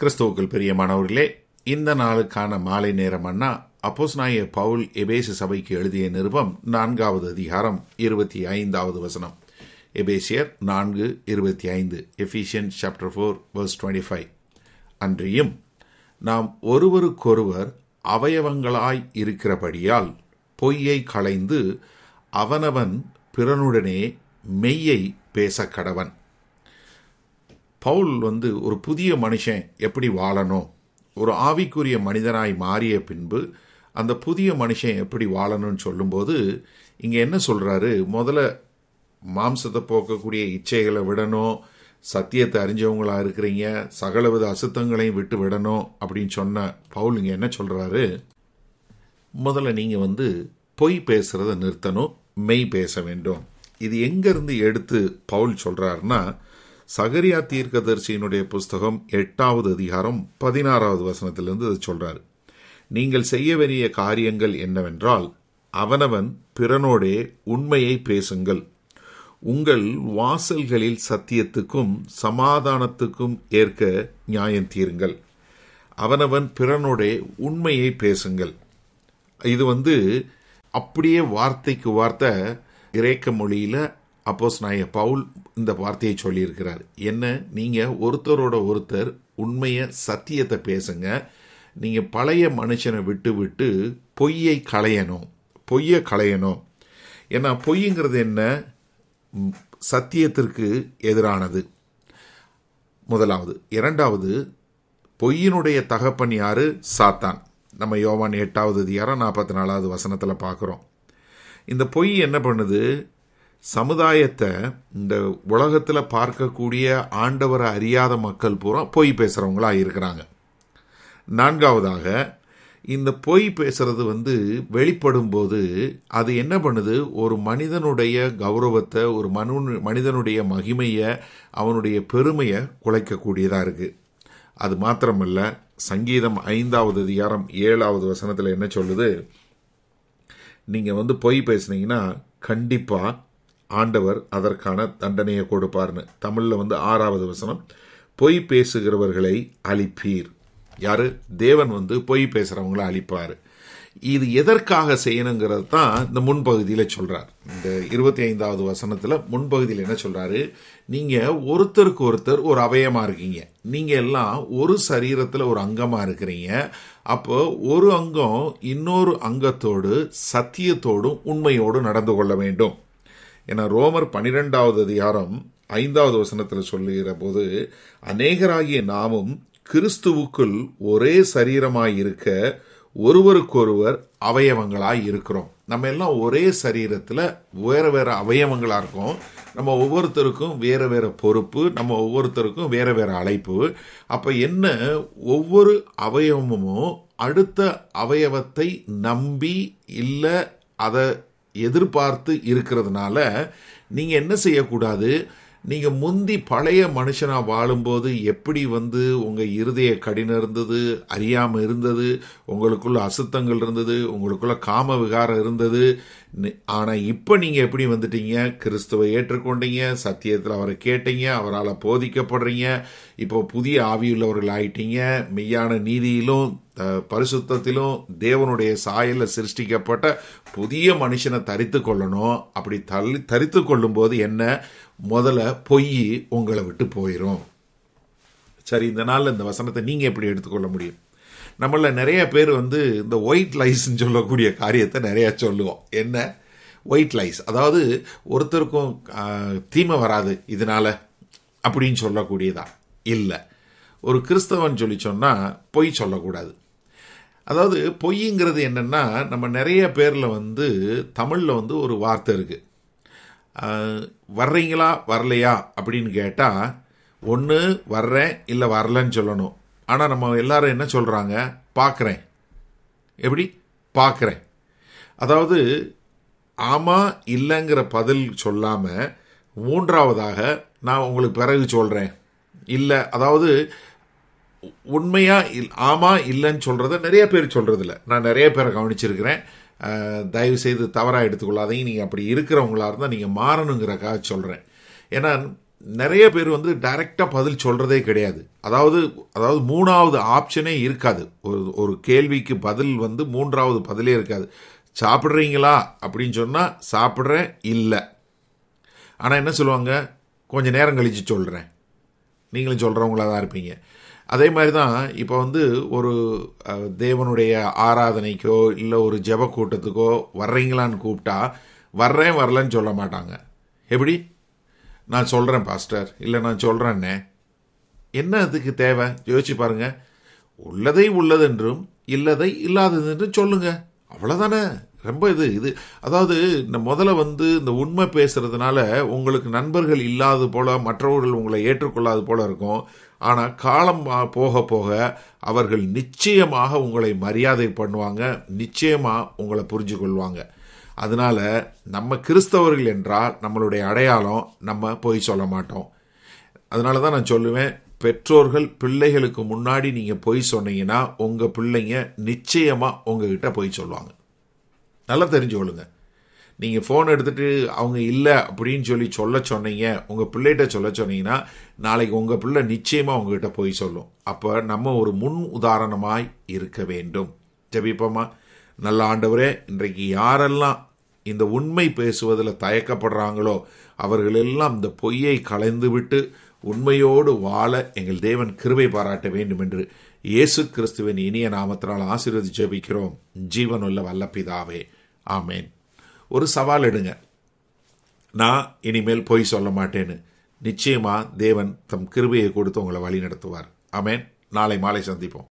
கிறிஸ்துவுக்குள் பிரியமானவர்களே இந்த நாளுக்கான மாலை அப்போஸ் நாய பவுல் எபேசு சபைக்கு எழுதிய நிருபம் நான்காவது அதிகாரம் இருபத்தி ஐந்தாவது வசனம் எபேசியர் நான்கு இருபத்தி ஐந்து Ephesian chapter four verse twenty five அன்றியும் நாம் ஒருவருக்கொருவர் அவயவங்களாய் இருக்கிறபடியால் பொய்யை களைந்து அவனவன் பிறனுடனே மெய்யை பேச கடவன் பவுல் வந்து ஒரு புதிய மனுஷன் எப்படி வாழணும் ஒரு ஆவிக்குரிய மனிதனாய் மாறிய பின்பு அந்த புதிய மனுஷன் எப்படி வாழணும்னு சொல்லும்போது இங்கே என்ன சொல்கிறாரு முதல்ல மாம்சத்தை போக்கக்கூடிய இச்சைகளை விடணும் சத்தியத்தை அறிஞ்சவங்களாக இருக்கிறீங்க சகலவித அசுத்தங்களையும் விட்டு விடணும் அப்படின்னு சொன்ன பவுல் இங்கே என்ன சொல்கிறாரு முதல்ல நீங்கள் வந்து பொய் பேசுகிறத நிறுத்தணும் மெய் பேச வேண்டும் இது எங்கேருந்து எடுத்து பவுல் சொல்கிறாருன்னா சகரியா தீர்க்கதர்சியினுடைய புஸ்தகம் எட்டாவது அதிகாரம் பதினாறாவது வசனத்திலிருந்து அதை சொல்றாரு நீங்கள் செய்ய வேண்டிய காரியங்கள் என்னவென்றால் அவனவன் பிறனோடே உண்மையை பேசுங்கள் உங்கள் வாசல்களில் சத்தியத்துக்கும் சமாதானத்துக்கும் ஏற்க நியாயம் தீருங்கள் அவனவன் பிறனோடே உண்மையை பேசுங்கள் இது வந்து அப்படியே வார்த்தைக்கு வார்த்தை கிரேக்க மொழியில் அப்போஸ் நாய பவுல் இந்த வார்த்தையை சொல்லியிருக்கிறார் என்ன நீங்கள் ஒருத்தரோட ஒருத்தர் உண்மையை சத்தியத்தை பேசுங்க நீங்கள் பழைய மனுஷனை விட்டு விட்டு பொய்யை களையணும் பொய்யை களையணும் ஏன்னா பொய்ங்கிறது என்ன சத்தியத்திற்கு எதிரானது முதலாவது இரண்டாவது பொய்யினுடைய தகப்பன் யாரு சாத்தான் நம்ம யோவான் எட்டாவது அதிகாரம் நாற்பத்தி நாலாவது வசனத்தில் பார்க்குறோம் இந்த பொய் என்ன பண்ணுது சமுதாயத்தை இந்த உலகத்தில் பார்க்கக்கூடிய ஆண்டவரை அறியாத மக்கள் பூரா பொய் பேசுகிறவங்களாக இருக்கிறாங்க நான்காவதாக இந்த பொய் பேசுறது வந்து வெளிப்படும் போது அது என்ன பண்ணுது ஒரு மனிதனுடைய கௌரவத்தை ஒரு மனு மனிதனுடைய மகிமையை அவனுடைய பெருமையை குலைக்கக்கூடியதாக இருக்குது அது மாத்திரமல்ல சங்கீதம் ஐந்தாவது அதிகாரம் ஏழாவது வசனத்தில் என்ன சொல்லுது நீங்கள் வந்து பொய் பேசுனீங்கன்னா கண்டிப்பாக ஆண்டவர் அதற்கான தண்டனையை கொடுப்பார்னு தமிழில் வந்து ஆறாவது வசனம் பொய் பேசுகிறவர்களை அழிப்பீர் யார் தேவன் வந்து பொய் பேசுகிறவங்களை அழிப்பார் இது எதற்காக செய்யணுங்கிறது தான் இந்த முன்பகுதியில் சொல்கிறார் இந்த இருபத்தி ஐந்தாவது வசனத்தில் முன்பகுதியில் என்ன சொல்கிறாரு நீங்கள் ஒருத்தருக்கு ஒருத்தர் ஒரு அவயமாக இருக்கீங்க நீங்கள் எல்லாம் ஒரு சரீரத்தில் ஒரு அங்கமாக இருக்கிறீங்க அப்போ ஒரு அங்கம் இன்னொரு அங்கத்தோடு சத்தியத்தோடும் உண்மையோடு நடந்து கொள்ள வேண்டும் ஏன்னா ரோமர் பனிரெண்டாவது அதிகாரம் ஐந்தாவது வசனத்தில் சொல்லுகிற போது அநேகராகிய நாமும் கிறிஸ்துவுக்குள் ஒரே சரீரமாக இருக்க ஒருவருக்கொருவர் அவயவங்களாக இருக்கிறோம் நம்ம எல்லாம் ஒரே சரீரத்தில் வேறு வேறு அவயவங்களாக இருக்கோம் நம்ம ஒவ்வொருத்தருக்கும் வேறு வேறு பொறுப்பு நம்ம ஒவ்வொருத்தருக்கும் வேறு வேறு அழைப்பு அப்போ என்ன ஒவ்வொரு அவயவமும் அடுத்த அவயவத்தை நம்பி இல்லை அதை எதிர்பார்த்து இருக்கிறதுனால நீங்கள் என்ன செய்யக்கூடாது நீங்கள் முந்தி பழைய மனுஷனாக வாழும்போது எப்படி வந்து உங்கள் இருதய கடினம் இருந்தது அறியாமல் இருந்தது உங்களுக்குள்ள அசுத்தங்கள் இருந்தது உங்களுக்குள்ள காம விகாரம் இருந்தது ஆனால் இப்போ நீங்கள் எப்படி வந்துட்டீங்க கிறிஸ்துவை ஏற்றுக்கொண்டீங்க சத்தியத்தில் அவரை கேட்டீங்க அவரால் போதிக்கப்படுறீங்க இப்போ புதிய ஆவியுள்ளவர்கள் ஆயிட்டீங்க மெய்யான நீதியிலும் பரிசுத்தத்திலும் தேவனுடைய சாயலில் சிருஷ்டிக்கப்பட்ட புதிய மனுஷனை தரித்து கொள்ளணும் அப்படி தள்ளி தரித்து போது என்ன முதல்ல பொய் உங்களை விட்டு போயிடும் சரி இந்த நாளில் இந்த வசனத்தை நீங்கள் எப்படி எடுத்துக்கொள்ள முடியும் நம்மள நிறைய பேர் வந்து இந்த ஒயிட் லைஸ்ன்னு சொல்லக்கூடிய காரியத்தை நிறையா சொல்லுவோம் என்ன ஒயிட் லைஸ் அதாவது ஒருத்தருக்கும் தீமை வராது இதனால் அப்படின்னு சொல்லக்கூடியதா இல்லை ஒரு கிறிஸ்தவன் சொல்லி சொன்னால் பொய் சொல்லக்கூடாது அதாவது பொய்ங்கிறது என்னென்னா நம்ம நிறைய பேரில் வந்து தமிழில் வந்து ஒரு வார்த்தை இருக்குது வர்றீங்களா வரலையா அப்படின்னு கேட்டால் ஒன்று வர்றேன் இல்லை வரலன்னு சொல்லணும் ஆனால் நம்ம எல்லாரும் என்ன சொல்கிறாங்க பார்க்குறேன் எப்படி பார்க்குறேன் அதாவது ஆமாம் இல்லைங்கிற பதில் சொல்லாமல் மூன்றாவதாக நான் உங்களுக்கு பிறகு சொல்கிறேன் இல்லை அதாவது உண்மையா இல் ஆமா இல்லைன்னு சொல்கிறத நிறைய பேர் சொல்கிறதில்ல நான் நிறைய பேரை கவனிச்சிருக்கிறேன் தயவு செய்து தவறாக எடுத்துக்கொள்ளாதையும் நீங்கள் அப்படி இருக்கிறவங்களா இருந்தால் நீங்கள் மாறணுங்கிறக்காக சொல்கிறேன் ஏன்னா நிறைய பேர் வந்து டைரெக்டாக பதில் சொல்கிறதே கிடையாது அதாவது அதாவது மூணாவது ஆப்ஷனே இருக்காது ஒரு ஒரு கேள்விக்கு பதில் வந்து மூன்றாவது பதிலே இருக்காது சாப்பிட்றீங்களா அப்படின்னு சொன்னால் சாப்பிட்றேன் இல்லை ஆனால் என்ன சொல்லுவாங்க கொஞ்சம் நேரம் கழித்து சொல்கிறேன் நீங்களும் சொல்கிறவங்களா தான் இருப்பீங்க அதே மாதிரி தான் இப்போ வந்து ஒரு தேவனுடைய ஆராதனைக்கோ இல்லை ஒரு ஜப கூட்டத்துக்கோ வர்றீங்களான்னு கூப்பிட்டா வர்றேன் வரலன்னு சொல்ல மாட்டாங்க எப்படி நான் சொல்கிறேன் பாஸ்டர் இல்லை நான் சொல்கிறேன்னே என்ன அதுக்கு தேவை யோசிச்சு பாருங்கள் உள்ளதை உள்ளதென்றும் இல்லதை இல்லாதது என்றும் சொல்லுங்கள் அவ்வளோதானே ரொம்ப இது இது அதாவது இந்த முதல்ல வந்து இந்த உண்மை பேசுகிறதுனால உங்களுக்கு நண்பர்கள் இல்லாத போல் மற்றவர்கள் உங்களை ஏற்றுக்கொள்ளாது போல் இருக்கும் ஆனால் காலம் போக போக அவர்கள் நிச்சயமாக உங்களை மரியாதை பண்ணுவாங்க நிச்சயமாக உங்களை புரிஞ்சு கொள்வாங்க அதனால் நம்ம கிறிஸ்தவர்கள் என்றால் நம்மளுடைய அடையாளம் நம்ம போய் சொல்ல மாட்டோம் அதனால தான் நான் சொல்லுவேன் பெற்றோர்கள் பிள்ளைகளுக்கு முன்னாடி நீங்கள் பொய் சொன்னீங்கன்னா உங்கள் பிள்ளைங்க நிச்சயமாக உங்ககிட்ட பொய் சொல்லுவாங்க நல்லா தெரிஞ்சுக்கொள்ளுங்க நீங்கள் ஃபோன் எடுத்துகிட்டு அவங்க இல்லை அப்படின்னு சொல்லி சொல்ல சொன்னீங்க உங்கள் பிள்ளைகிட்ட சொல்ல சொன்னீங்கன்னா நாளைக்கு உங்கள் பிள்ளை நிச்சயமாக உங்ககிட்ட போய் சொல்லும் அப்போ நம்ம ஒரு முன் உதாரணமாய் இருக்க வேண்டும் ஜபிப்போமா நல்ல ஆண்டவரே இன்றைக்கு யாரெல்லாம் இந்த உண்மை பேசுவதில் தயக்கப்படுறாங்களோ அவர்களெல்லாம் இந்த பொய்யை கலைந்துவிட்டு உண்மையோடு வாழ எங்கள் தேவன் கிருபை பாராட்ட வேண்டும் என்று இயேசு கிறிஸ்துவின் இனிய நாமத்தினால் ஆசீர்வதி ஜெபிக்கிறோம் ஜீவனுள்ள வல்லப்பிதாவே ஆமேன் ஒரு சவால் எடுங்க நான் இனிமேல் பொய் சொல்ல மாட்டேன்னு நிச்சயமாக தேவன் தம் கிருபையை கொடுத்து உங்களை வழி நடத்துவார் ஆமேன் நாளை மாலை சந்திப்போம்